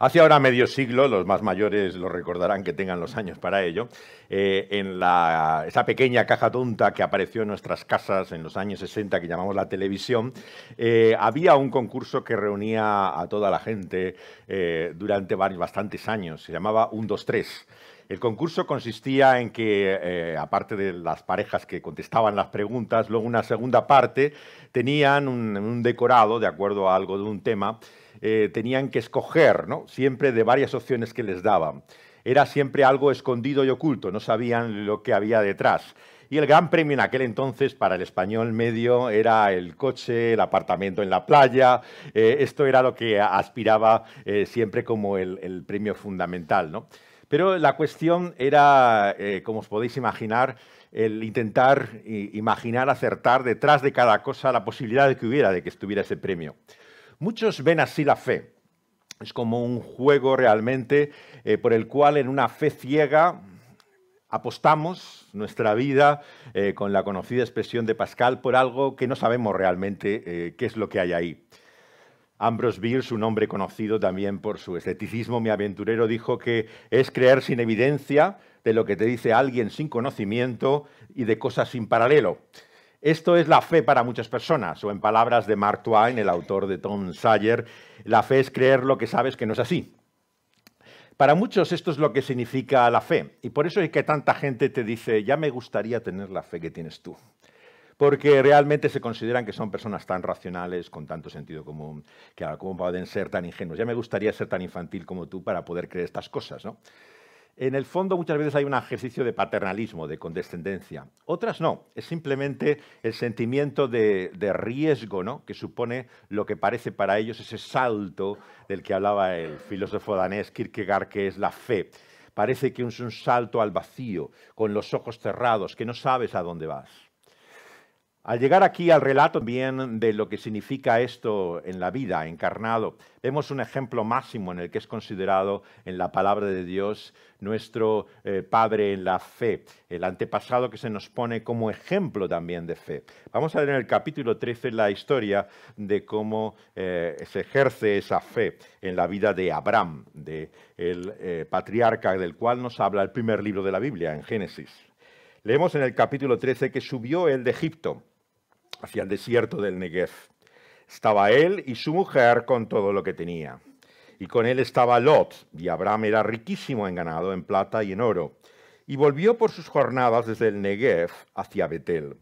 Hace ahora medio siglo, los más mayores lo recordarán que tengan los años para ello, eh, en esa pequeña caja tonta que apareció en nuestras casas en los años 60 que llamamos la televisión, eh, había un concurso que reunía a toda la gente eh, durante bastantes años, se llamaba 1, 2, 3. El concurso consistía en que, aparte de las parejas que contestaban las preguntas, luego una segunda parte tenían un decorado, de acuerdo a algo de un tema, eh, tenían que escoger, siempre de varias opciones que les daban. Era siempre algo escondido y oculto, no sabían lo que había detrás. Y el gran premio en aquel entonces para el español medio era el coche, el apartamento en la playa. Eh, esto era lo que aspiraba eh, siempre como el, premio fundamental. ¿no? Pero la cuestión era, como os podéis imaginar, el intentar imaginar, acertar detrás de cada cosa la posibilidad de que hubiera, de que estuviera ese premio. Muchos ven así la fe. Es como un juego realmente eh, por el cual en una fe ciega apostamos nuestra vida, eh, con la conocida expresión de Pascal, por algo que no sabemos realmente eh, qué es lo que hay ahí. Ambrose Bill, un hombre conocido también por su esteticismo, mi aventurero, dijo que es creer sin evidencia de lo que te dice alguien sin conocimiento y de cosas sin paralelo. Esto es la fe para muchas personas, o en palabras de Mark Twain, el autor de Tom Sawyer, la fe es creer lo que sabes que no es así. Para muchos esto es lo que significa la fe, y por eso es que tanta gente te dice, ya me gustaría tener la fe que tienes tú, porque realmente se consideran que son personas tan racionales, con tanto sentido común, que ah, cómo pueden ser tan ingenuos, ya me gustaría ser tan infantil como tú para poder creer estas cosas, ¿no? En el fondo muchas veces hay un ejercicio de paternalismo, de condescendencia. Otras no, es simplemente el sentimiento de, riesgo ¿no? que supone lo que parece para ellos ese salto del que hablaba el filósofo danés Kierkegaard, que es la fe. Parece que es un salto al vacío, con los ojos cerrados, que no sabes a dónde vas. Al llegar aquí al relato también de lo que significa esto en la vida, encarnado, vemos un ejemplo máximo en el que es considerado en la palabra de Dios nuestro eh, Padre en la fe, el antepasado que se nos pone como ejemplo también de fe. Vamos a ver en el capítulo 13 la historia de cómo eh, se ejerce esa fe en la vida de Abraham, de el eh, patriarca del cual nos habla el primer libro de la Biblia, en Génesis. Leemos en el capítulo 13 que subió él de Egipto hacia el desierto del Negev. Estaba él y su mujer con todo lo que tenía. Y con él estaba Lot, y Abraham era riquísimo en ganado, en plata y en oro. Y volvió por sus jornadas desde el Negev hacia Betel,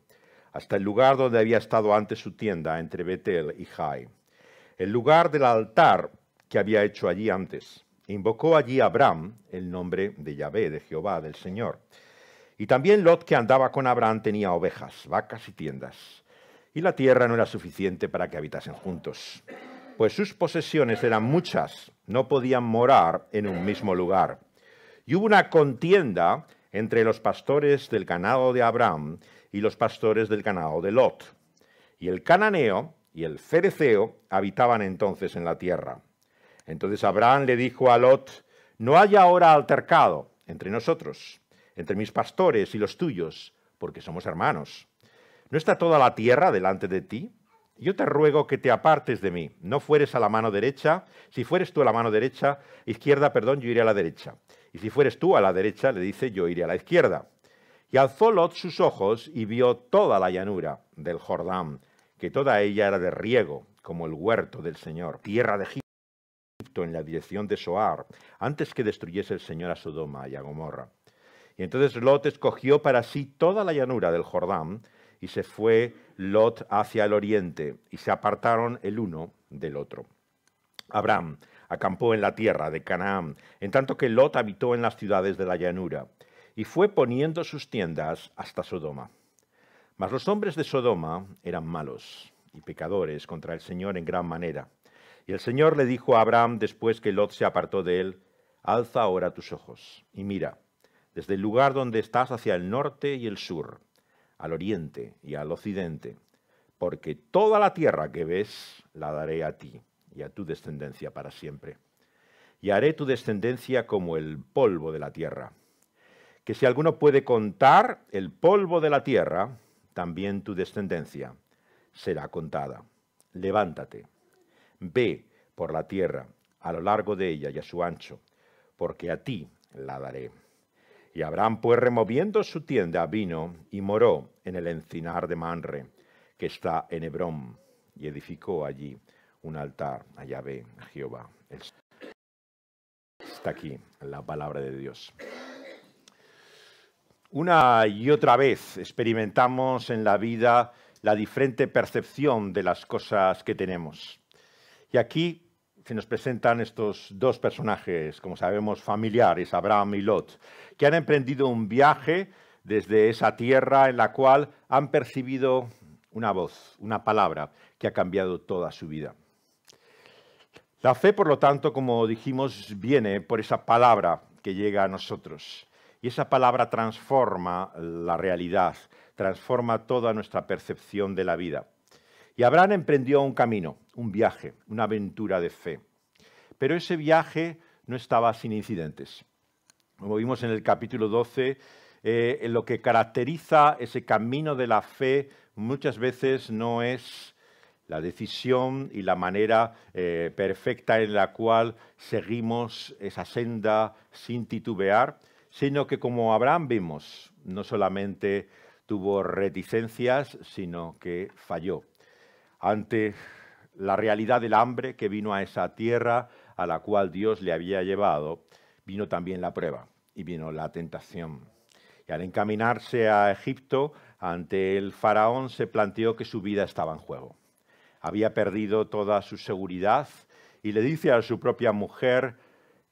hasta el lugar donde había estado antes su tienda, entre Betel y Jai, el lugar del altar que había hecho allí antes. Invocó allí Abraham el nombre de Yahvé, de Jehová, del Señor. Y también Lot, que andaba con Abraham, tenía ovejas, vacas y tiendas y la tierra no era suficiente para que habitasen juntos, pues sus posesiones eran muchas, no podían morar en un mismo lugar. Y hubo una contienda entre los pastores del ganado de Abraham y los pastores del ganado de Lot. Y el cananeo y el fereceo habitaban entonces en la tierra. Entonces Abraham le dijo a Lot, no haya ahora altercado entre nosotros, entre mis pastores y los tuyos, porque somos hermanos. ¿No está toda la tierra delante de ti? Yo te ruego que te apartes de mí, no fueres a la mano derecha, si fueres tú a la mano derecha, izquierda, perdón, yo iré a la derecha. Y si fueres tú a la derecha, le dice, yo iré a la izquierda. Y alzó Lot sus ojos y vio toda la llanura del Jordán, que toda ella era de riego, como el huerto del Señor, tierra de Egipto en la dirección de Soar, antes que destruyese el Señor a Sodoma y a Gomorra. Y entonces Lot escogió para sí toda la llanura del Jordán, y se fue Lot hacia el oriente, y se apartaron el uno del otro. Abraham acampó en la tierra de Canaán, en tanto que Lot habitó en las ciudades de la llanura, y fue poniendo sus tiendas hasta Sodoma. Mas los hombres de Sodoma eran malos y pecadores contra el Señor en gran manera. Y el Señor le dijo a Abraham después que Lot se apartó de él, Alza ahora tus ojos y mira, desde el lugar donde estás hacia el norte y el sur, al oriente y al occidente, porque toda la tierra que ves la daré a ti y a tu descendencia para siempre. Y haré tu descendencia como el polvo de la tierra. Que si alguno puede contar el polvo de la tierra, también tu descendencia será contada. Levántate, ve por la tierra, a lo largo de ella y a su ancho, porque a ti la daré. Y Abraham, pues removiendo su tienda, vino y moró en el encinar de Manre, que está en Hebrón, y edificó allí un altar a Yahvé, a Jehová. Está aquí la palabra de Dios. Una y otra vez experimentamos en la vida la diferente percepción de las cosas que tenemos. Y aquí se nos presentan estos dos personajes, como sabemos, familiares, Abraham y Lot, que han emprendido un viaje desde esa tierra en la cual han percibido una voz, una palabra que ha cambiado toda su vida. La fe, por lo tanto, como dijimos, viene por esa palabra que llega a nosotros. Y esa palabra transforma la realidad, transforma toda nuestra percepción de la vida. Y Abraham emprendió un camino, un viaje, una aventura de fe. Pero ese viaje no estaba sin incidentes. Como vimos en el capítulo 12, eh, lo que caracteriza ese camino de la fe muchas veces no es la decisión y la manera eh, perfecta en la cual seguimos esa senda sin titubear, sino que como Abraham vimos, no solamente tuvo reticencias, sino que falló. Ante la realidad del hambre que vino a esa tierra a la cual Dios le había llevado, vino también la prueba y vino la tentación. Y al encaminarse a Egipto, ante el faraón se planteó que su vida estaba en juego. Había perdido toda su seguridad y le dice a su propia mujer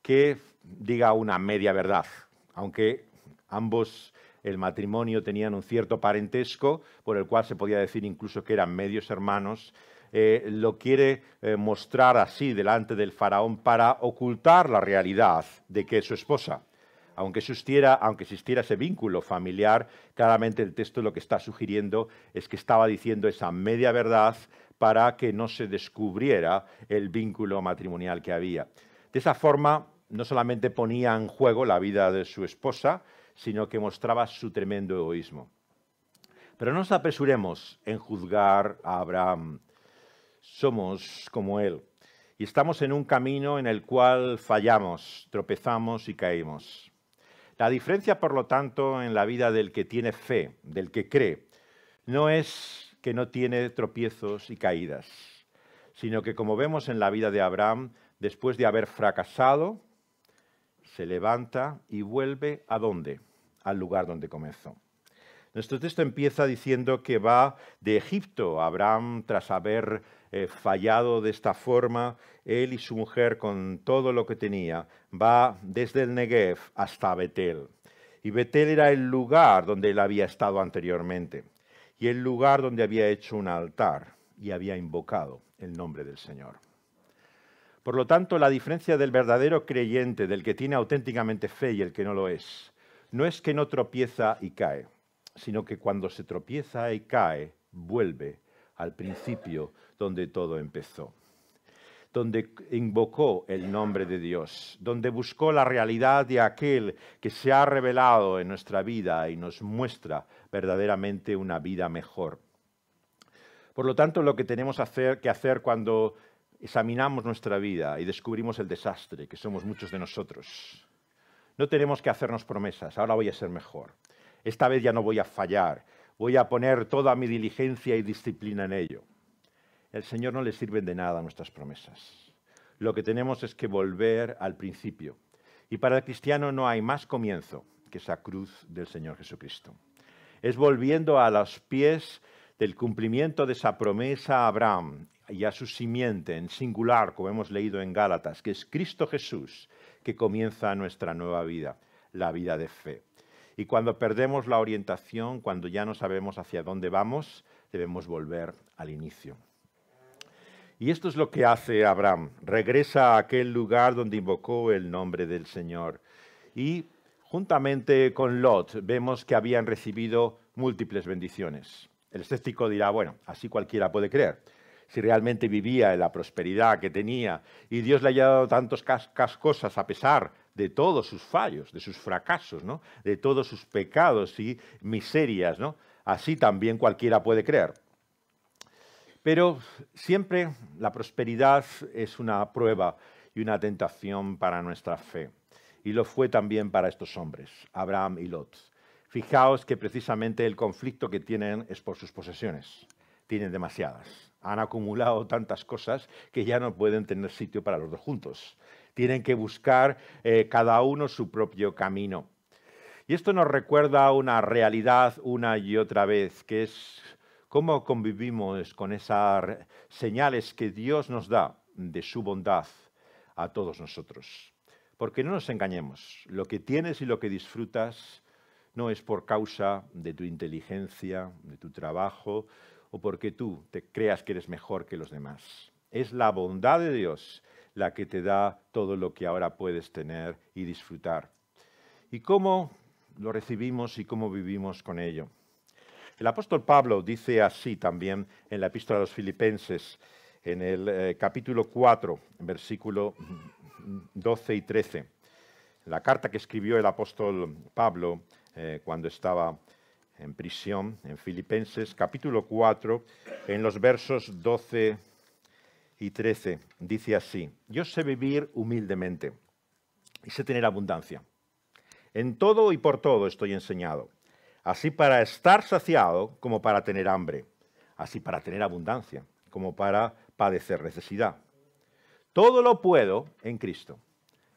que diga una media verdad. Aunque ambos el matrimonio tenían un cierto parentesco por el cual se podía decir incluso que eran medios hermanos, eh, lo quiere eh, mostrar así delante del faraón para ocultar la realidad de que es su esposa. Aunque aunque existiera ese vínculo familiar, claramente el texto lo que está sugiriendo es que estaba diciendo esa media verdad para que no se descubriera el vínculo matrimonial que había. De esa forma, no solamente ponía en juego la vida de su esposa, sino que mostraba su tremendo egoísmo. Pero no nos apresuremos en juzgar a Abraham somos como Él. Y estamos en un camino en el cual fallamos, tropezamos y caemos. La diferencia, por lo tanto, en la vida del que tiene fe, del que cree, no es que no tiene tropiezos y caídas, sino que, como vemos en la vida de Abraham, después de haber fracasado, se levanta y vuelve a dónde? Al lugar donde comenzó. Nuestro texto empieza diciendo que va de Egipto. Abraham, tras haber eh, fallado de esta forma, él y su mujer, con todo lo que tenía, va desde el Negev hasta Betel. Y Betel era el lugar donde él había estado anteriormente y el lugar donde había hecho un altar y había invocado el nombre del Señor. Por lo tanto, la diferencia del verdadero creyente, del que tiene auténticamente fe y el que no lo es, no es que no tropieza y cae sino que cuando se tropieza y cae, vuelve al principio donde todo empezó, donde invocó el nombre de Dios, donde buscó la realidad de aquel que se ha revelado en nuestra vida y nos muestra verdaderamente una vida mejor. Por lo tanto, lo que tenemos hacer, que hacer cuando examinamos nuestra vida y descubrimos el desastre que somos muchos de nosotros, no tenemos que hacernos promesas, ahora voy a ser mejor, esta vez ya no voy a fallar, voy a poner toda mi diligencia y disciplina en ello. El Señor no le sirven de nada nuestras promesas. Lo que tenemos es que volver al principio. Y para el cristiano no hay más comienzo que esa cruz del Señor Jesucristo. Es volviendo a los pies del cumplimiento de esa promesa a Abraham y a su simiente en singular, como hemos leído en Gálatas, que es Cristo Jesús, que comienza nuestra nueva vida, la vida de fe. Y cuando perdemos la orientación, cuando ya no sabemos hacia dónde vamos, debemos volver al inicio. Y esto es lo que hace Abraham. Regresa a aquel lugar donde invocó el nombre del Señor. Y juntamente con Lot vemos que habían recibido múltiples bendiciones. El escéptico dirá, bueno, así cualquiera puede creer. Si realmente vivía en la prosperidad que tenía y Dios le haya dado tantas cosas a pesar de todos sus fallos, de sus fracasos, de todos sus pecados y miserias. Así también cualquiera puede creer. Pero siempre la prosperidad es una prueba y una tentación para nuestra fe. Y lo fue también para estos hombres, Abraham y Lot. Fijaos que precisamente el conflicto que tienen es por sus posesiones. Tienen demasiadas. Han acumulado tantas cosas que ya no pueden tener sitio para los dos juntos tienen que buscar eh, cada uno su propio camino. Y esto nos recuerda una realidad una y otra vez, que es cómo convivimos con esas señales que Dios nos da de su bondad a todos nosotros. Porque no nos engañemos, lo que tienes y lo que disfrutas no es por causa de tu inteligencia, de tu trabajo o porque tú te creas que eres mejor que los demás. Es la bondad de Dios la que te da todo lo que ahora puedes tener y disfrutar. ¿Y cómo lo recibimos y cómo vivimos con ello? El apóstol Pablo dice así también en la epístola a los filipenses, en el eh, capítulo 4, versículo 12 y 13. La carta que escribió el apóstol Pablo eh, cuando estaba en prisión en Filipenses, capítulo 4, en los versos 12 y 13. Dice así, yo sé vivir humildemente y sé tener abundancia. En todo y por todo estoy enseñado, así para estar saciado como para tener hambre, así para tener abundancia como para padecer necesidad. Todo lo puedo en Cristo,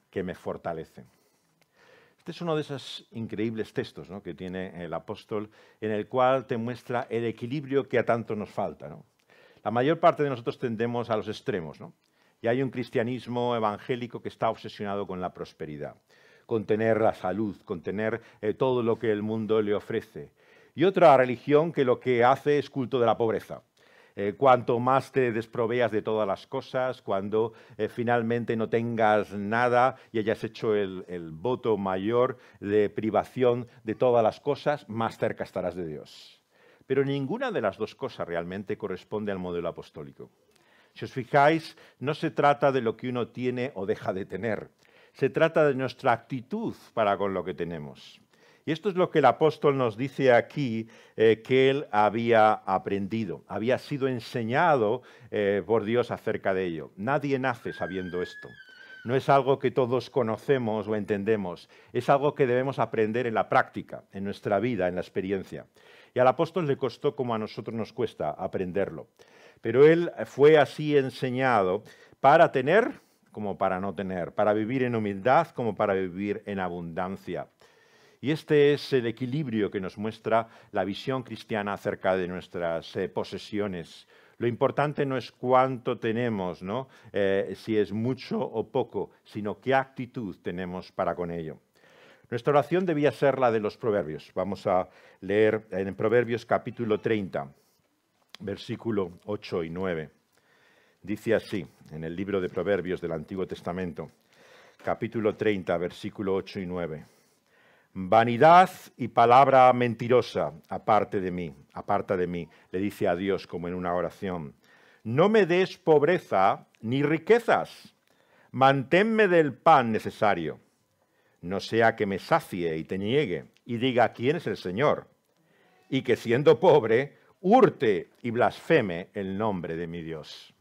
que me fortalece. Este es uno de esos increíbles textos que tiene el apóstol, en el cual te muestra el equilibrio que a tanto nos falta. ¿no? La mayor parte de nosotros tendemos a los extremos, ¿no? Y hay un cristianismo evangélico que está obsesionado con la prosperidad, con tener la salud, con tener eh, todo lo que el mundo le ofrece. Y otra religión que lo que hace es culto de la pobreza. Eh, cuanto más te desproveas de todas las cosas, cuando eh, finalmente no tengas nada y hayas hecho el voto mayor de privación de todas las cosas, más cerca estarás de Dios. Pero ninguna de las dos cosas realmente corresponde al modelo apostólico. Si os fijáis, no se trata de lo que uno tiene o deja de tener, se trata de nuestra actitud para con lo que tenemos. Y esto es lo que el apóstol nos dice aquí eh, que él había aprendido, había sido enseñado eh, por Dios acerca de ello. Nadie nace sabiendo esto. No es algo que todos conocemos o entendemos, es algo que debemos aprender en la práctica, en nuestra vida, en la experiencia. Y al apóstol le costó como a nosotros nos cuesta aprenderlo. Pero él fue así enseñado para tener como para no tener, para vivir en humildad como para vivir en abundancia. Y este es el equilibrio que nos muestra la visión cristiana acerca de nuestras eh, posesiones. Lo importante no es cuánto tenemos, ¿no? Eh, si es mucho o poco, sino qué actitud tenemos para con ello. Nuestra oración debía ser la de los proverbios. Vamos a leer en Proverbios capítulo 30, versículo 8 y 9. Dice así, en el libro de Proverbios del Antiguo Testamento, capítulo 30, versículo 8 y 9. Vanidad y palabra mentirosa, aparte de mí, aparta de mí, le dice a Dios como en una oración. No me des pobreza ni riquezas, manténme del pan necesario no sea que me sacie y te niegue y diga quién es el Señor, y que siendo pobre, hurte y blasfeme el nombre de mi Dios.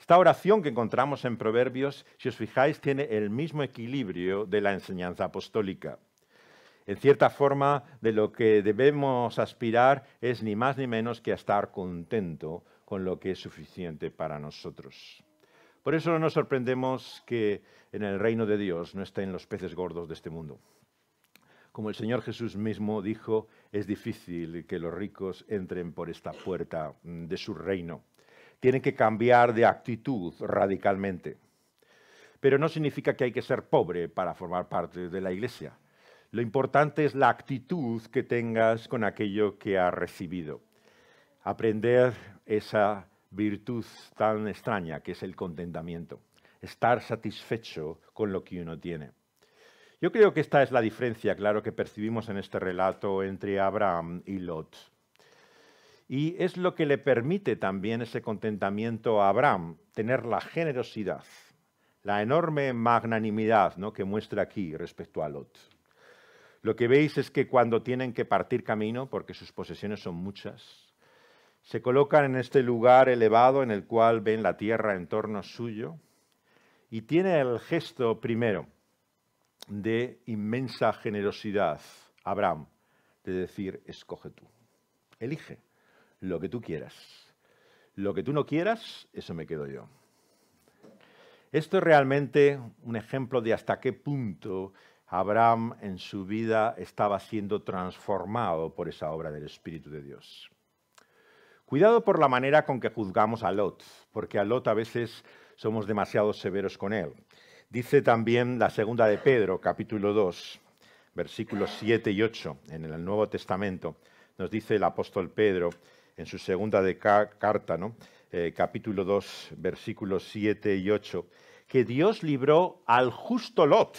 Esta oración que encontramos en Proverbios, si os fijáis, tiene el mismo equilibrio de la enseñanza apostólica. En cierta forma, de lo que debemos aspirar es ni más ni menos que a estar contento con lo que es suficiente para nosotros. Por eso no nos sorprendemos que en el reino de Dios no estén los peces gordos de este mundo. Como el Señor Jesús mismo dijo, es difícil que los ricos entren por esta puerta de su reino. Tienen que cambiar de actitud radicalmente. Pero no significa que hay que ser pobre para formar parte de la iglesia. Lo importante es la actitud que tengas con aquello que has recibido. Aprender esa virtud tan extraña que es el contentamiento, estar satisfecho con lo que uno tiene. Yo creo que esta es la diferencia, claro, que percibimos en este relato entre Abraham y Lot. Y es lo que le permite también ese contentamiento a Abraham, tener la generosidad, la enorme magnanimidad ¿no? que muestra aquí respecto a Lot. Lo que veis es que cuando tienen que partir camino, porque sus posesiones son muchas, se colocan en este lugar elevado en el cual ven la tierra en torno suyo y tiene el gesto primero de inmensa generosidad, Abraham, de decir, escoge tú, elige lo que tú quieras. Lo que tú no quieras, eso me quedo yo. Esto es realmente un ejemplo de hasta qué punto Abraham en su vida estaba siendo transformado por esa obra del Espíritu de Dios. Cuidado por la manera con que juzgamos a Lot, porque a Lot a veces somos demasiado severos con él. Dice también la segunda de Pedro, capítulo 2, versículos 7 y 8, en el Nuevo Testamento, nos dice el apóstol Pedro en su segunda de carta, ¿no? Eh, capítulo 2, versículos 7 y 8, que Dios libró al justo Lot,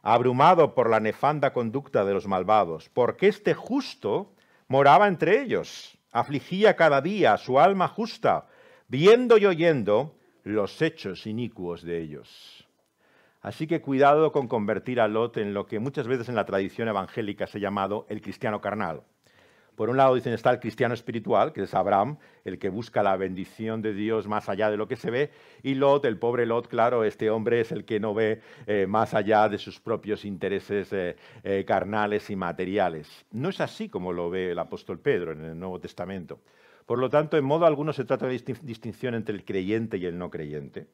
abrumado por la nefanda conducta de los malvados, porque este justo moraba entre ellos afligía cada día su alma justa, viendo y oyendo los hechos inicuos de ellos. Así que cuidado con convertir a Lot en lo que muchas veces en la tradición evangélica se ha llamado el cristiano carnal. Por un lado, dicen, está el cristiano espiritual, que es Abraham, el que busca la bendición de Dios más allá de lo que se ve, y Lot, el pobre Lot, claro, este hombre es el que no ve eh, más allá de sus propios intereses eh, eh, carnales y materiales. No es así como lo ve el apóstol Pedro en el Nuevo Testamento. Por lo tanto, en modo alguno se trata de distinción entre el creyente y el no creyente.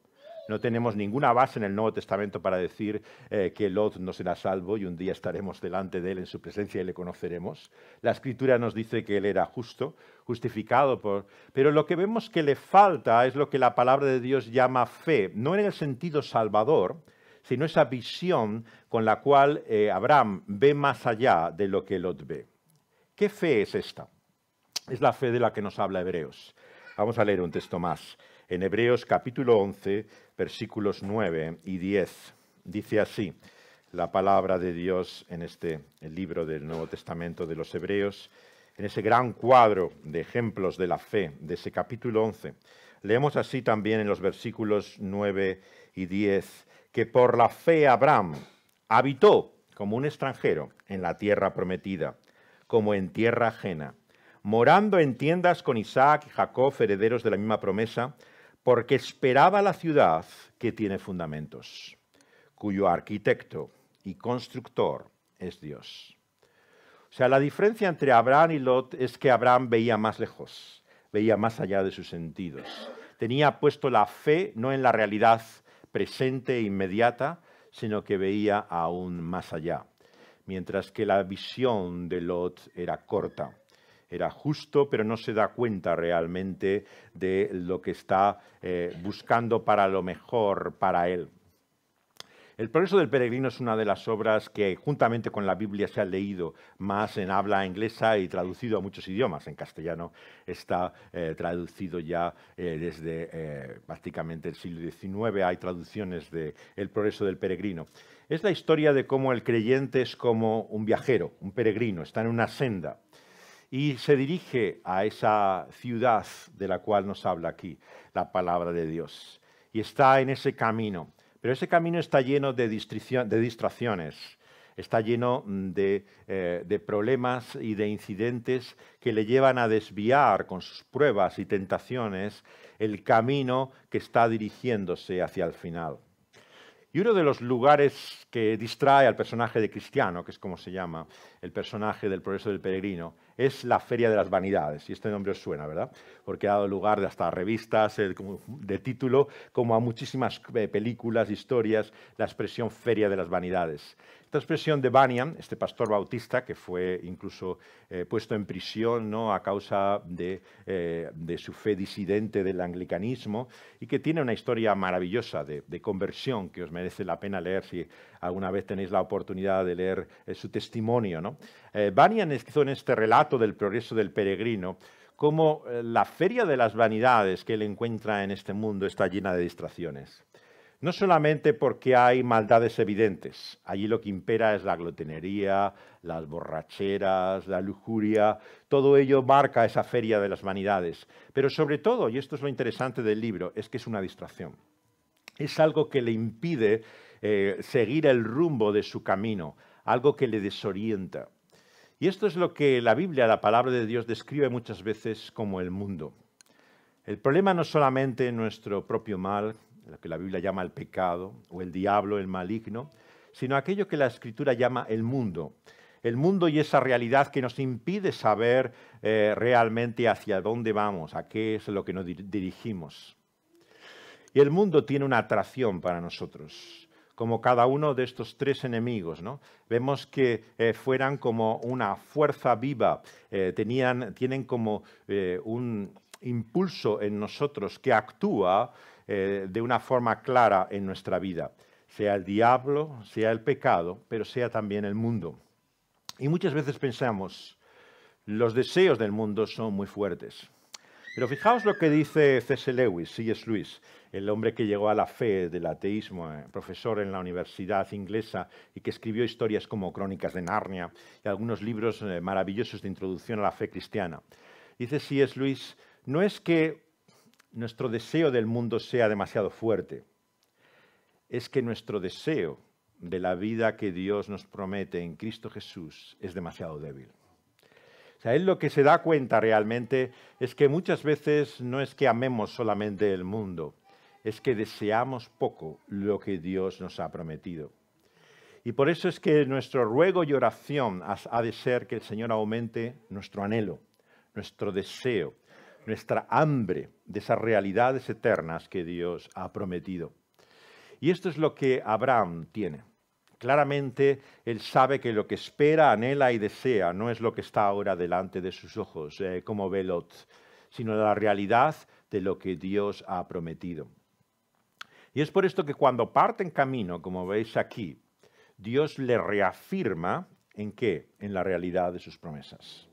No tenemos ninguna base en el Nuevo Testamento para decir eh, que Lot no será salvo y un día estaremos delante de él en su presencia y le conoceremos. La Escritura nos dice que él era justo, justificado por... Pero lo que vemos que le falta es lo que la palabra de Dios llama fe, no en el sentido salvador, sino esa visión con la cual eh, Abraham ve más allá de lo que Lot ve. ¿Qué fe es esta? Es la fe de la que nos habla Hebreos. Vamos a leer un texto más en Hebreos capítulo 11, versículos 9 y 10. Dice así la palabra de Dios en este libro del Nuevo Testamento de los Hebreos, en ese gran cuadro de ejemplos de la fe de ese capítulo 11. Leemos así también en los versículos 9 y 10, que por la fe Abraham habitó como un extranjero en la tierra prometida, como en tierra ajena, morando en tiendas con Isaac y Jacob, herederos de la misma promesa, porque esperaba la ciudad que tiene fundamentos, cuyo arquitecto y constructor es Dios. O sea, la diferencia entre Abraham y Lot es que Abraham veía más lejos, veía más allá de sus sentidos. Tenía puesto la fe no en la realidad presente e inmediata, sino que veía aún más allá, mientras que la visión de Lot era corta era justo, pero no se da cuenta realmente de lo que está eh, buscando para lo mejor para él. El progreso del peregrino es una de las obras que, juntamente con la Biblia, se ha leído más en habla inglesa y traducido a muchos idiomas. En castellano está eh, traducido ya eh, desde prácticamente el siglo XIX. Hay traducciones de El progreso del peregrino. Es la historia de cómo el creyente es como un viajero, un peregrino, está en una senda y se dirige a esa ciudad de la cual nos habla aquí la palabra de Dios. Y está en ese camino. Pero ese camino está lleno de, distracciones, está lleno mm, eh, de problemas y de incidentes que le llevan a desviar con sus pruebas y tentaciones el camino que está dirigiéndose hacia el final. Y uno de los lugares que distrae al personaje de Cristiano, que es como se llama, el personaje del progreso del peregrino, es la Feria de las Vanidades. Y este nombre os suena, ¿verdad? Porque ha dado lugar hasta a revistas eh, de título, como a muchísimas eh, películas, historias, la expresión Feria de las Vanidades. Esta expresión de Banyan, este pastor bautista, que fue incluso eh, puesto en prisión ¿no? a causa de, su fe disidente del anglicanismo, y que tiene una historia maravillosa de, de conversión que os merece la pena leer si alguna vez tenéis la oportunidad de leer eh, su testimonio. ¿no? Eh, es hizo en este relato del progreso del peregrino cómo eh, la feria de las vanidades que él encuentra en este mundo está llena de distracciones. No solamente porque hay maldades evidentes, allí lo que impera es la glotinería, las borracheras, la lujuria, todo ello marca esa feria de las vanidades, pero sobre todo, y esto es lo interesante del libro, es que es una distracción. Es algo que le impide eh, seguir el rumbo de su camino, algo que le desorienta. Y esto es lo que la Biblia, la palabra de Dios, describe muchas veces como el mundo. El problema no es solamente nuestro propio mal, lo que la Biblia llama el pecado, o el diablo, el maligno, sino aquello que la Escritura llama el mundo. El mundo y esa realidad que nos impide saber eh, realmente hacia dónde vamos, a qué es lo que nos dirigimos. Y el mundo tiene una atracción para nosotros como cada uno de estos tres enemigos. ¿no? Vemos que eh, fueran como una fuerza viva, eh, tienen como eh, un impulso en nosotros que actúa de una forma clara en nuestra vida, sea el diablo, sea el pecado, pero sea también el mundo. Y muchas veces pensamos, los deseos del mundo son muy fuertes. Pero fijaos lo que dice C.S. Lewis, C.S. Lewis, el hombre que llegó a la fe del ateísmo, eh, profesor en la universidad inglesa y que escribió historias como Crónicas de Narnia y algunos libros eh, maravillosos de introducción a la fe cristiana. Dice C.S. Lewis, no es que nuestro deseo del mundo sea demasiado fuerte, es que nuestro deseo de la vida que Dios nos promete en Cristo Jesús es demasiado débil. O sea, él lo que se da cuenta realmente es que muchas veces no es que amemos solamente el mundo, es que deseamos poco lo que Dios nos ha prometido. Y por eso es que nuestro ruego y oración ha de ser que el Señor aumente nuestro anhelo, nuestro deseo, nuestra hambre de esas realidades eternas que Dios ha prometido. Y esto es lo que Abraham tiene. Claramente él sabe que lo que espera, anhela y desea no es lo que está ahora delante de sus ojos, eh, como Lot, sino la realidad de lo que Dios ha prometido. Y es por esto que cuando parte en camino, como veis aquí, Dios le reafirma en qué, en la realidad de sus promesas.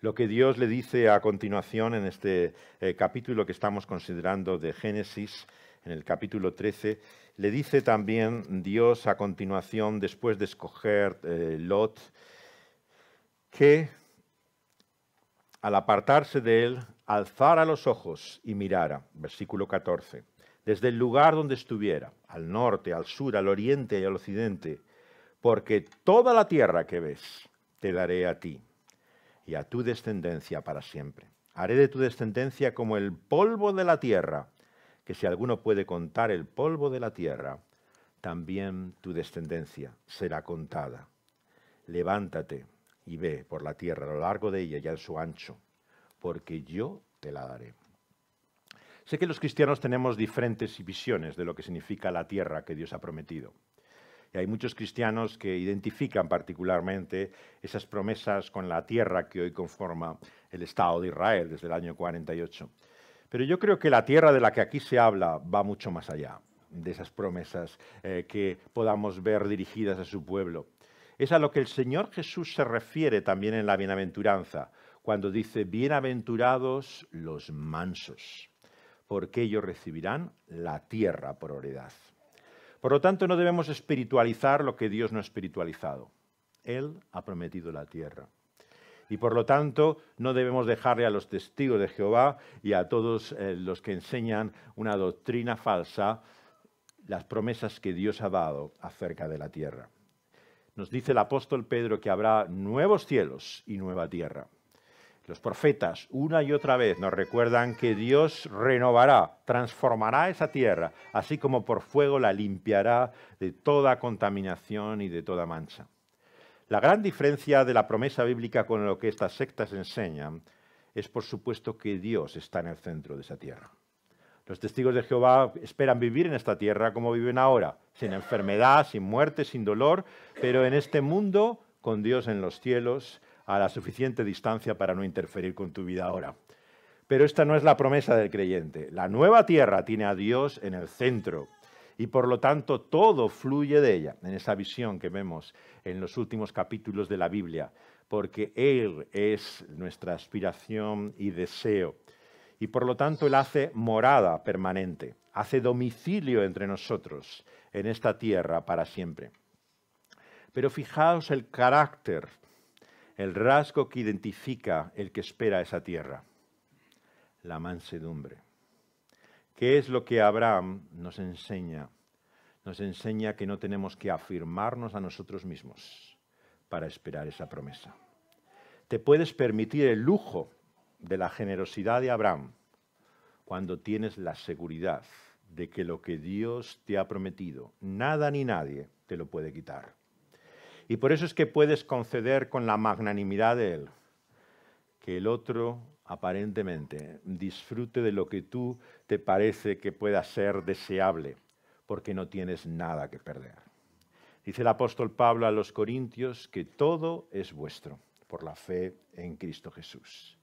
Lo que Dios le dice a continuación en este eh, capítulo que estamos considerando de Génesis en el capítulo 13, le dice también Dios a continuación, después de escoger eh, Lot, que al apartarse de él, alzara los ojos y mirara, versículo 14, desde el lugar donde estuviera, al norte, al sur, al oriente y al occidente, porque toda la tierra que ves te daré a ti y a tu descendencia para siempre. Haré de tu descendencia como el polvo de la tierra, que si alguno puede contar el polvo de la tierra, también tu descendencia será contada. Levántate y ve por la tierra a lo largo de ella y a su ancho, porque yo te la daré. Sé que los cristianos tenemos diferentes visiones de lo que significa la tierra que Dios ha prometido. Y hay muchos cristianos que identifican particularmente esas promesas con la tierra que hoy conforma el Estado de Israel desde el año 48. Pero yo creo que la tierra de la que aquí se habla va mucho más allá de esas promesas eh, que podamos ver dirigidas a su pueblo. Es a lo que el Señor Jesús se refiere también en la bienaventuranza, cuando dice, bienaventurados los mansos, porque ellos recibirán la tierra por heredad. Por lo tanto, no debemos espiritualizar lo que Dios no ha espiritualizado. Él ha prometido la tierra y por lo tanto no debemos dejarle a los testigos de Jehová y a todos eh, los que enseñan una doctrina falsa las promesas que Dios ha dado acerca de la tierra. Nos dice el apóstol Pedro que habrá nuevos cielos y nueva tierra. Los profetas una y otra vez nos recuerdan que Dios renovará, transformará esa tierra, así como por fuego la limpiará de toda contaminación y de toda mancha. La gran diferencia de la promesa bíblica con lo que estas sectas enseñan es, por supuesto, que Dios está en el centro de esa tierra. Los testigos de Jehová esperan vivir en esta tierra como viven ahora, sin enfermedad, sin muerte, sin dolor, pero en este mundo, con Dios en los cielos, a la suficiente distancia para no interferir con tu vida ahora. Pero esta no es la promesa del creyente. La nueva tierra tiene a Dios en el centro y por lo tanto todo fluye de ella, en esa visión que vemos en los últimos capítulos de la Biblia, porque Él es nuestra aspiración y deseo. Y por lo tanto Él hace morada permanente, hace domicilio entre nosotros en esta tierra para siempre. Pero fijaos el carácter, el rasgo que identifica el que espera esa tierra, la mansedumbre. ¿Qué es lo que Abraham nos enseña? nos enseña que no tenemos que afirmarnos a nosotros mismos para esperar esa promesa. Te puedes permitir el lujo de la generosidad de Abraham cuando tienes la seguridad de que lo que Dios te ha prometido, nada ni nadie te lo puede quitar. Y por eso es que puedes conceder con la magnanimidad de Él que el otro aparentemente disfrute de lo que tú te parece que pueda ser deseable porque no tienes nada que perder. Dice el apóstol Pablo a los Corintios que todo es vuestro por la fe en Cristo Jesús.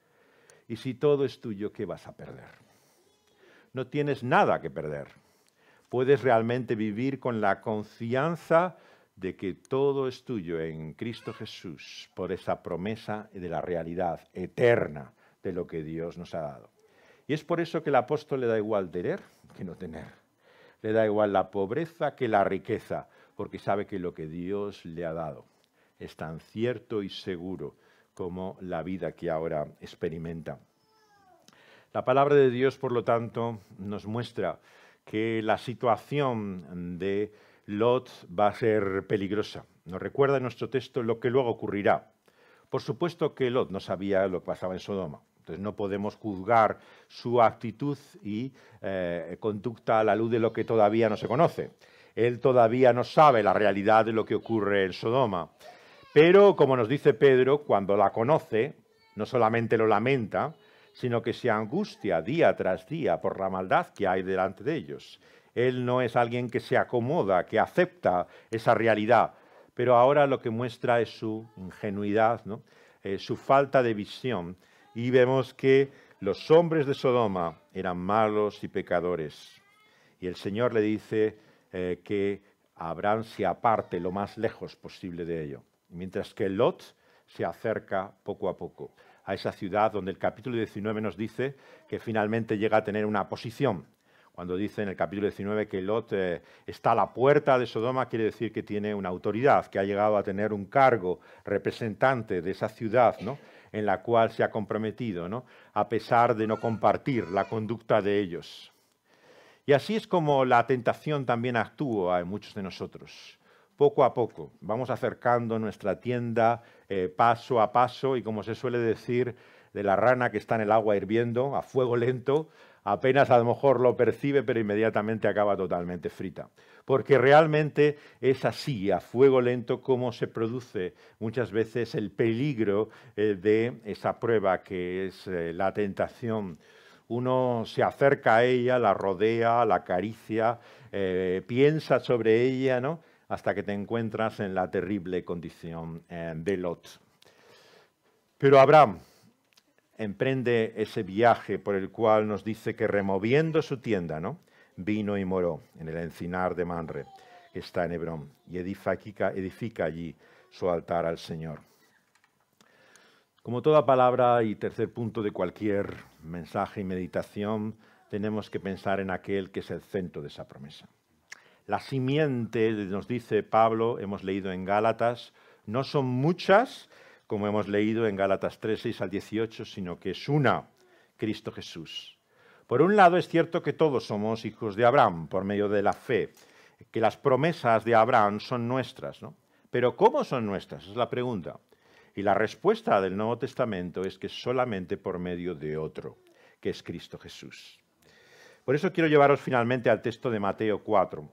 Y si todo es tuyo, ¿qué vas a perder? No tienes nada que perder. Puedes realmente vivir con la confianza de que todo es tuyo en Cristo Jesús por esa promesa de la realidad eterna de lo que Dios nos ha dado. Y es por eso que el apóstol le da igual tener que no tener le da igual la pobreza que la riqueza, porque sabe que lo que Dios le ha dado es tan cierto y seguro como la vida que ahora experimenta. La palabra de Dios, por lo tanto, nos muestra que la situación de Lot va a ser peligrosa. Nos recuerda en nuestro texto lo que luego ocurrirá. Por supuesto que Lot no sabía lo que pasaba en Sodoma. Entonces no podemos juzgar su actitud y eh, conducta a la luz de lo que todavía no se conoce. Él todavía no sabe la realidad de lo que ocurre en Sodoma. Pero, como nos dice Pedro, cuando la conoce, no solamente lo lamenta, sino que se angustia día tras día por la maldad que hay delante de ellos. Él no es alguien que se acomoda, que acepta esa realidad, pero ahora lo que muestra es su ingenuidad, eh, su falta de visión y vemos que los hombres de Sodoma eran malos y pecadores. Y el Señor le dice eh, que Abraham se aparte lo más lejos posible de ello, mientras que Lot se acerca poco a poco a esa ciudad donde el capítulo 19 nos dice que finalmente llega a tener una posición. Cuando dice en el capítulo 19 que Lot eh, está a la puerta de Sodoma, quiere decir que tiene una autoridad, que ha llegado a tener un cargo representante de esa ciudad, ¿no? en la cual se ha comprometido, ¿no? a pesar de no compartir la conducta de ellos. Y así es como la tentación también actúa en muchos de nosotros. Poco a poco vamos acercando nuestra tienda eh, paso a paso y como se suele decir de la rana que está en el agua hirviendo a fuego lento, apenas a lo mejor lo percibe pero inmediatamente acaba totalmente frita porque realmente es así, a fuego lento, como se produce muchas veces el peligro eh, de esa prueba que es eh, la tentación. Uno se acerca a ella, la rodea, la acaricia, eh, piensa sobre ella, ¿no? hasta que te encuentras en la terrible condición de Lot. Pero Abraham emprende ese viaje por el cual nos dice que removiendo su tienda, ¿no? vino y moró en el encinar de Manre, que está en Hebrón, y edifica, edifica allí su altar al Señor. Como toda palabra y tercer punto de cualquier mensaje y meditación, tenemos que pensar en aquel que es el centro de esa promesa. La simiente, nos dice Pablo, hemos leído en Gálatas, no son muchas, como hemos leído en Gálatas 3, 6 al 18, sino que es una, Cristo Jesús. Por un lado, es cierto que todos somos hijos de Abraham por medio de la fe, que las promesas de Abraham son nuestras, ¿no? Pero ¿cómo son nuestras? Es la pregunta. Y la respuesta del Nuevo Testamento es que solamente por medio de otro, que es Cristo Jesús. Por eso quiero llevaros finalmente al texto de Mateo 4,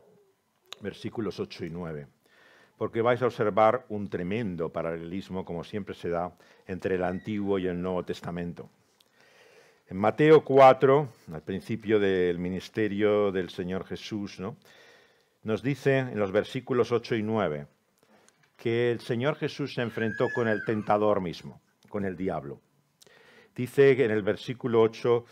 versículos 8 y 9, porque vais a observar un tremendo paralelismo, como siempre se da, entre el Antiguo y el Nuevo Testamento. En Mateo 4, al principio del ministerio del Señor Jesús, ¿no? nos dice en los versículos 8 y 9 que el Señor Jesús se enfrentó con el tentador mismo, con el diablo. Dice en el versículo 8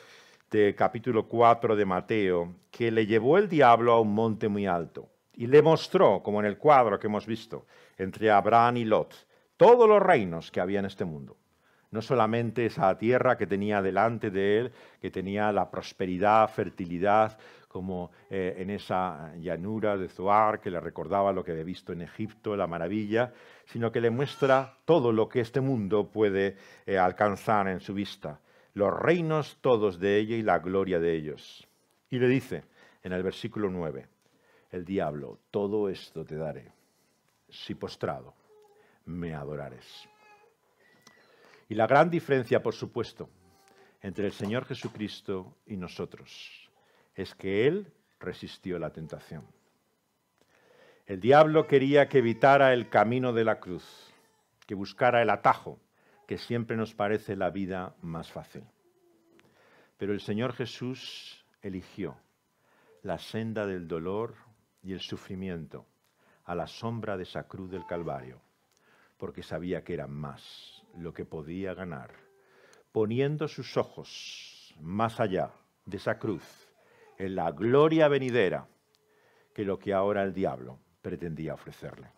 de capítulo 4 de Mateo que le llevó el diablo a un monte muy alto y le mostró, como en el cuadro que hemos visto, entre Abraham y Lot, todos los reinos que había en este mundo no solamente esa tierra que tenía delante de él, que tenía la prosperidad, fertilidad, como eh, en esa llanura de Zoar que le recordaba lo que había visto en Egipto, la maravilla, sino que le muestra todo lo que este mundo puede eh, alcanzar en su vista, los reinos todos de ella y la gloria de ellos. Y le dice en el versículo 9, el diablo, todo esto te daré, si postrado me adorares. Y la gran diferencia, por supuesto, entre el Señor Jesucristo y nosotros es que Él resistió la tentación. El diablo quería que evitara el camino de la cruz, que buscara el atajo, que siempre nos parece la vida más fácil. Pero el Señor Jesús eligió la senda del dolor y el sufrimiento a la sombra de esa cruz del Calvario, porque sabía que era más lo que podía ganar, poniendo sus ojos más allá de esa cruz, en la gloria venidera, que lo que ahora el diablo pretendía ofrecerle.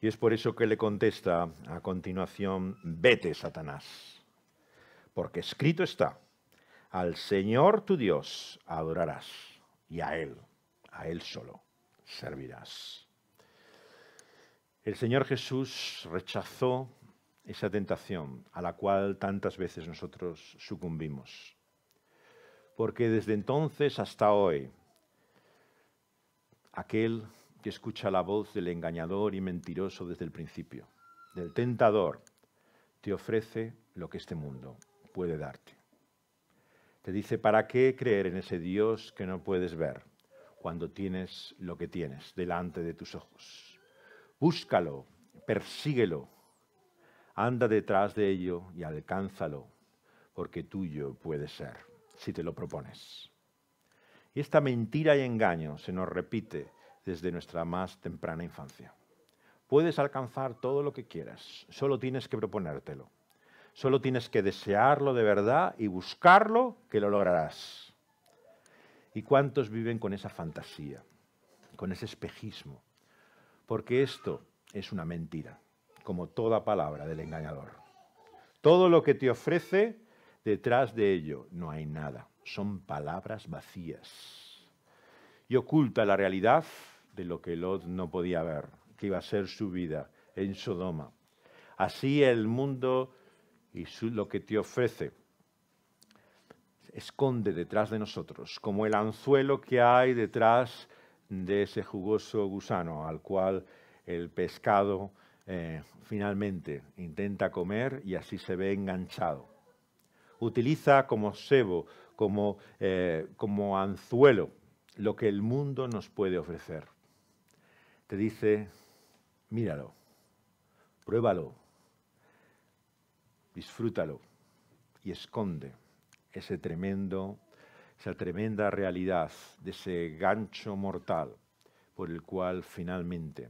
Y es por eso que le contesta a continuación, vete, Satanás, porque escrito está, al Señor tu Dios adorarás y a Él, a Él solo, servirás. El Señor Jesús rechazó esa tentación a la cual tantas veces nosotros sucumbimos. Porque desde entonces hasta hoy, aquel que escucha la voz del engañador y mentiroso desde el principio, del tentador, te ofrece lo que este mundo puede darte. Te dice, ¿para qué creer en ese Dios que no puedes ver cuando tienes lo que tienes delante de tus ojos? Búscalo, persíguelo, Anda detrás de ello y alcánzalo, porque tuyo puede ser, si te lo propones. Y esta mentira y engaño se nos repite desde nuestra más temprana infancia. Puedes alcanzar todo lo que quieras, solo tienes que proponértelo. Solo tienes que desearlo de verdad y buscarlo que lo lograrás. ¿Y cuántos viven con esa fantasía, con ese espejismo? Porque esto es una mentira como toda palabra del engañador. Todo lo que te ofrece, detrás de ello no hay nada. Son palabras vacías. Y oculta la realidad de lo que Lot no podía ver, que iba a ser su vida en Sodoma. Así el mundo y lo que te ofrece esconde detrás de nosotros, como el anzuelo que hay detrás de ese jugoso gusano al cual el pescado eh, finalmente intenta comer y así se ve enganchado. Utiliza como sebo, como, eh, como anzuelo, lo que el mundo nos puede ofrecer. Te dice, míralo, pruébalo, disfrútalo y esconde ese tremendo, esa tremenda realidad de ese gancho mortal por el cual finalmente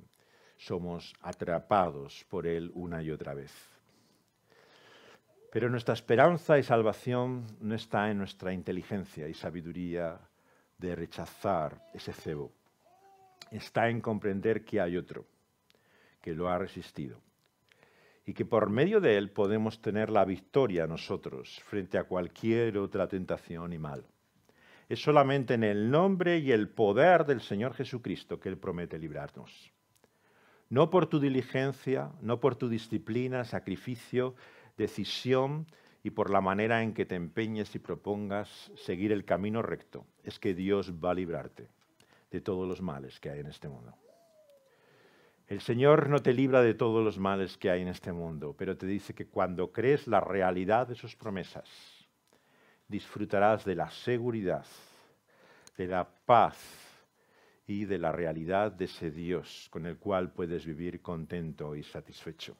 somos atrapados por Él una y otra vez. Pero nuestra esperanza y salvación no está en nuestra inteligencia y sabiduría de rechazar ese cebo. Está en comprender que hay otro que lo ha resistido y que por medio de él podemos tener la victoria nosotros frente a cualquier otra tentación y mal. Es solamente en el nombre y el poder del Señor Jesucristo que Él promete librarnos no por tu diligencia, no por tu disciplina, sacrificio, decisión y por la manera en que te empeñes y propongas seguir el camino recto. Es que Dios va a librarte de todos los males que hay en este mundo. El Señor no te libra de todos los males que hay en este mundo, pero te dice que cuando crees la realidad de sus promesas, disfrutarás de la seguridad, de la paz de la realidad de ese Dios con el cual puedes vivir contento y satisfecho.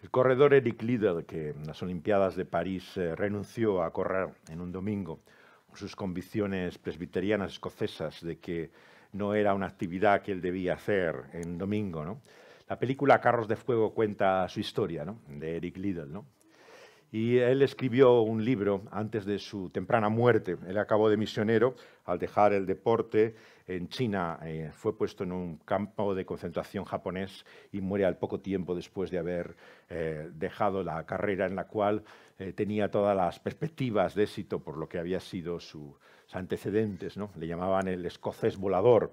El corredor Eric Liddell, que en las Olimpiadas de París eh, renunció a correr en un domingo con sus convicciones presbiterianas escocesas de que no era una actividad que él debía hacer en domingo, ¿no? La película Carros de Fuego cuenta su historia, ¿no? De Eric Liddell, ¿no? Y él escribió un libro antes de su temprana muerte. Él acabó de misionero, al dejar el deporte en China, eh, fue puesto en un campo de concentración japonés y muere al poco tiempo después de haber eh, dejado la carrera en la cual eh, tenía todas las perspectivas de éxito por lo que había sido sus antecedentes. Le llamaban el escocés volador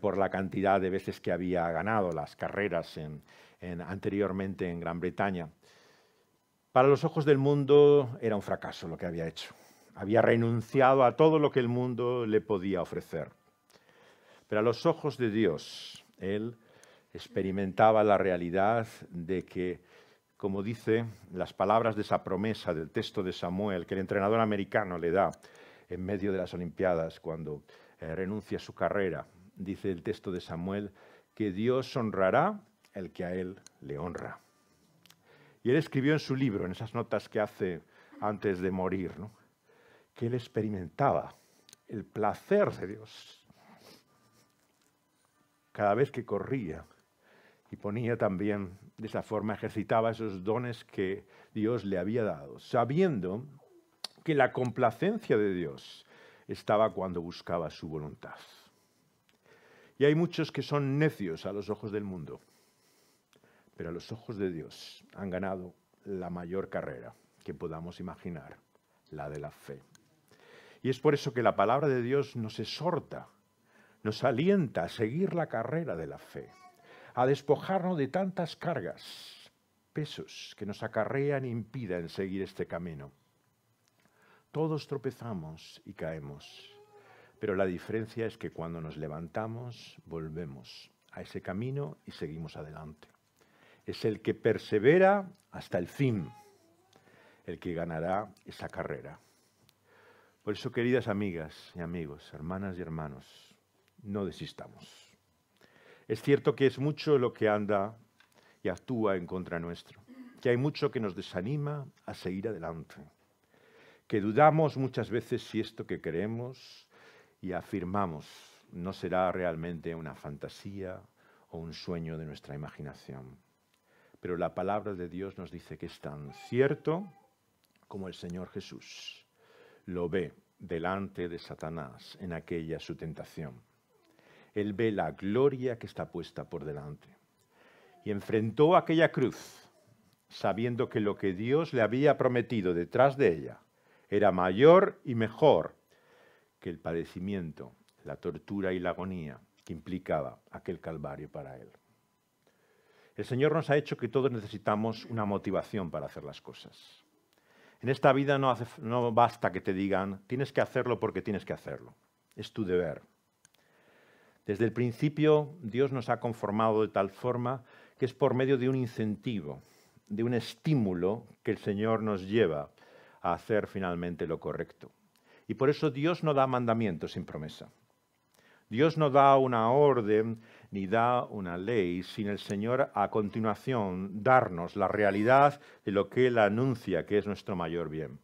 por la cantidad de veces que había ganado las carreras anteriormente en Gran Bretaña. Para los ojos del mundo era un fracaso lo que había hecho. Había renunciado a todo lo que el mundo le podía ofrecer. Pero a los ojos de Dios, él experimentaba la realidad de que, como dice las palabras de esa promesa del texto de Samuel, que el entrenador americano le da en medio de las Olimpiadas cuando eh, renuncia a su carrera, dice el texto de Samuel, que Dios honrará el que a él le honra. Y él escribió en su libro, en esas notas que hace antes de morir, que él experimentaba el placer de Dios cada vez que corría y ponía también, de esa forma ejercitaba esos dones que Dios le había dado, sabiendo que la complacencia de Dios estaba cuando buscaba su voluntad. Y hay muchos que son necios a los ojos del mundo pero a los ojos de Dios han ganado la mayor carrera que podamos imaginar, la de la fe. Y es por eso que la palabra de Dios nos exhorta, nos alienta a seguir la carrera de la fe, a despojarnos de tantas cargas, pesos que nos acarrean e impidan seguir este camino. Todos tropezamos y caemos, pero la diferencia es que cuando nos levantamos volvemos a ese camino y seguimos adelante es el que persevera hasta el fin, el que ganará esa carrera. Por eso, queridas amigas y amigos, hermanas y hermanos, no desistamos. Es cierto que es mucho lo que anda y actúa en contra nuestro, que hay mucho que nos desanima a seguir adelante, que dudamos muchas veces si esto que creemos y afirmamos no será realmente una fantasía o un sueño de nuestra imaginación pero la palabra de Dios nos dice que es tan cierto como el Señor Jesús lo ve delante de Satanás en aquella su tentación. Él ve la gloria que está puesta por delante. Y enfrentó aquella cruz, sabiendo que lo que Dios le había prometido detrás de ella era mayor y mejor que el padecimiento, la tortura y la agonía que implicaba aquel calvario para él. El Señor nos ha hecho que todos necesitamos una motivación para hacer las cosas. En esta vida no, basta que te digan, tienes que hacerlo porque tienes que hacerlo. Es tu deber. Desde el principio Dios nos ha conformado de tal forma que es por medio de un incentivo, de un estímulo que el Señor nos lleva a hacer finalmente lo correcto. Y por eso Dios no da mandamientos sin promesa. Dios no da una orden ni da una ley, sin el Señor a continuación darnos la realidad de lo que Él anuncia que es nuestro mayor bien.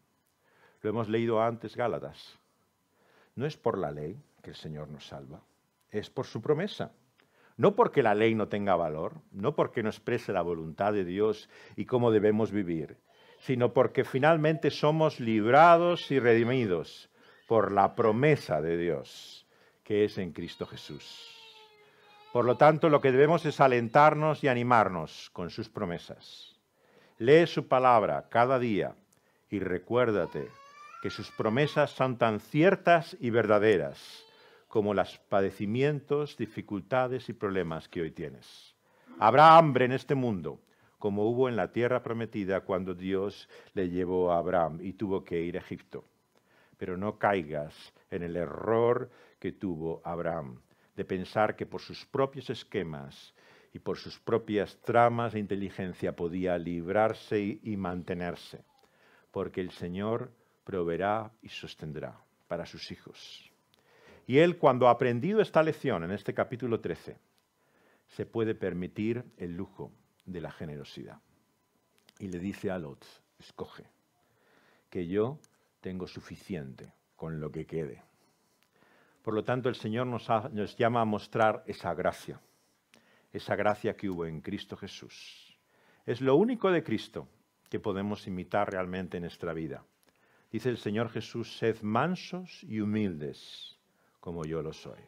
Lo hemos leído antes, Gálatas. No es por la ley que el Señor nos salva, es por su promesa. No porque la ley no tenga valor, no porque no exprese la voluntad de Dios y cómo debemos vivir, sino porque finalmente somos librados y redimidos por la promesa de Dios que es en Cristo Jesús. Por lo tanto, lo que debemos es alentarnos y animarnos con sus promesas. Lee su palabra cada día y recuérdate que sus promesas son tan ciertas y verdaderas como los padecimientos, dificultades y problemas que hoy tienes. Habrá hambre en este mundo, como hubo en la tierra prometida cuando Dios le llevó a Abraham y tuvo que ir a Egipto. Pero no caigas en el error que tuvo Abraham de pensar que por sus propios esquemas y por sus propias tramas de inteligencia podía librarse y mantenerse, porque el Señor proveerá y sostendrá para sus hijos. Y él, cuando ha aprendido esta lección en este capítulo 13, se puede permitir el lujo de la generosidad. Y le dice a Lot, escoge, que yo tengo suficiente con lo que quede. Por lo tanto, el Señor nos, llama a mostrar esa gracia, esa gracia que hubo en Cristo Jesús. Es lo único de Cristo que podemos imitar realmente en nuestra vida. Dice el Señor Jesús, sed mansos y humildes, como yo lo soy.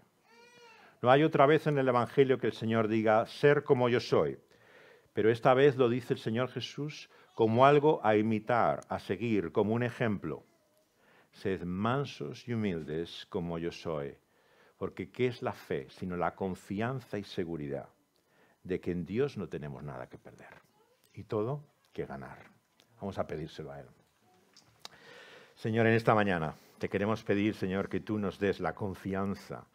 No hay otra vez en el Evangelio que el Señor diga, ser como yo soy, pero esta vez lo dice el Señor Jesús como algo a imitar, a seguir, como un ejemplo sed mansos y humildes como yo soy. Porque ¿qué es la fe? Sino la confianza y seguridad de que en Dios no tenemos nada que perder y todo que ganar. Vamos a pedírselo a Él. Señor, en esta mañana te queremos pedir, Señor, que tú nos des la confianza,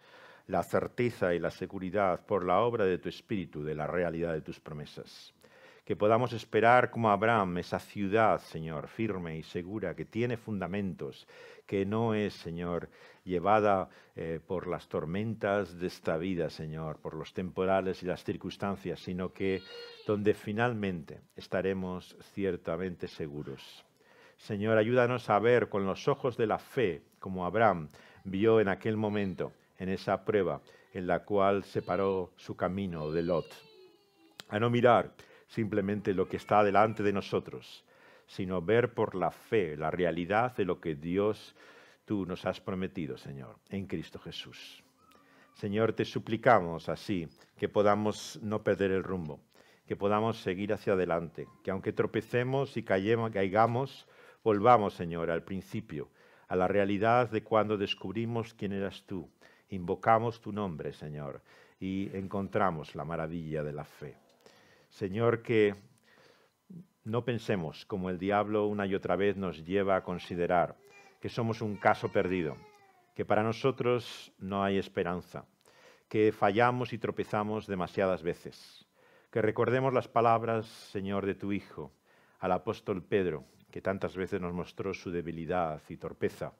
la certeza y la seguridad por la obra de tu Espíritu, de la realidad de tus promesas que podamos esperar como Abraham esa ciudad, Señor, firme y segura, que tiene fundamentos, que no es, Señor, llevada eh, por las tormentas de esta vida, Señor, por los temporales y las circunstancias, sino que donde finalmente estaremos ciertamente seguros. Señor, ayúdanos a ver con los ojos de la fe, como Abraham vio en aquel momento, en esa prueba en la cual separó su camino de Lot. A no mirar simplemente lo que está delante de nosotros, sino ver por la fe la realidad de lo que Dios tú nos has prometido, Señor, en Cristo Jesús. Señor, te suplicamos así que podamos no perder el rumbo, que podamos seguir hacia adelante, que aunque tropecemos y caigamos, volvamos, Señor, al principio, a la realidad de cuando descubrimos quién eras tú, invocamos tu nombre, Señor, y encontramos la maravilla de la fe. Señor, que no pensemos como el diablo una y otra vez nos lleva a considerar que somos un caso perdido, que para nosotros no hay esperanza, que fallamos y tropezamos demasiadas veces. Que recordemos las palabras, Señor, de tu Hijo, al apóstol Pedro, que tantas veces nos mostró su debilidad y torpeza,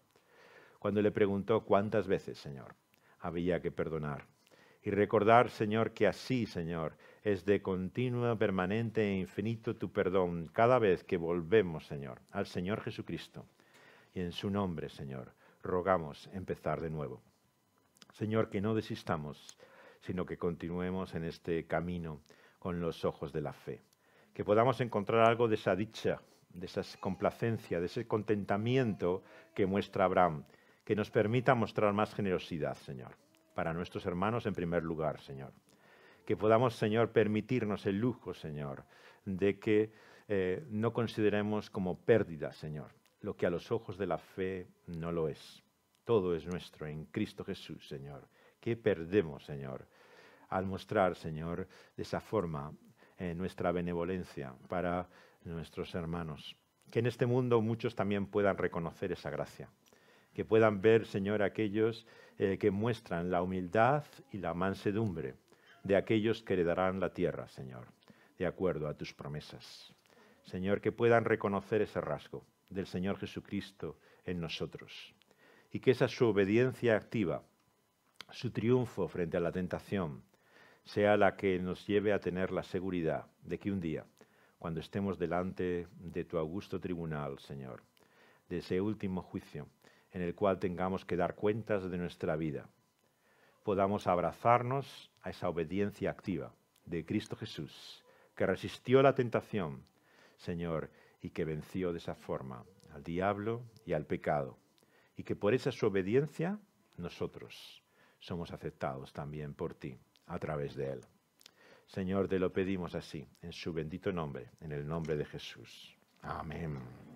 cuando le preguntó cuántas veces, Señor, había que perdonar. Y recordar, Señor, que así, Señor, es de continua, permanente e infinito tu perdón cada vez que volvemos, Señor, al Señor Jesucristo. Y en su nombre, Señor, rogamos empezar de nuevo. Señor, que no desistamos, sino que continuemos en este camino con los ojos de la fe. Que podamos encontrar algo de esa dicha, de esa complacencia, de ese contentamiento que muestra Abraham. Que nos permita mostrar más generosidad, Señor, para nuestros hermanos en primer lugar, Señor que podamos, Señor, permitirnos el lujo, Señor, de que eh, no consideremos como pérdida, Señor, lo que a los ojos de la fe no lo es. Todo es nuestro en Cristo Jesús, Señor. ¿Qué perdemos, Señor? Al mostrar, Señor, de esa forma eh, nuestra benevolencia para nuestros hermanos. Que en este mundo muchos también puedan reconocer esa gracia. Que puedan ver, Señor, aquellos eh, que muestran la humildad y la mansedumbre de aquellos que heredarán la tierra, Señor, de acuerdo a tus promesas. Señor, que puedan reconocer ese rasgo del Señor Jesucristo en nosotros y que esa su obediencia activa, su triunfo frente a la tentación, sea la que nos lleve a tener la seguridad de que un día, cuando estemos delante de tu augusto tribunal, Señor, de ese último juicio en el cual tengamos que dar cuentas de nuestra vida, podamos abrazarnos esa obediencia activa de Cristo Jesús, que resistió la tentación, Señor, y que venció de esa forma al diablo y al pecado, y que por esa su obediencia nosotros somos aceptados también por ti a través de él. Señor, te lo pedimos así, en su bendito nombre, en el nombre de Jesús. Amén.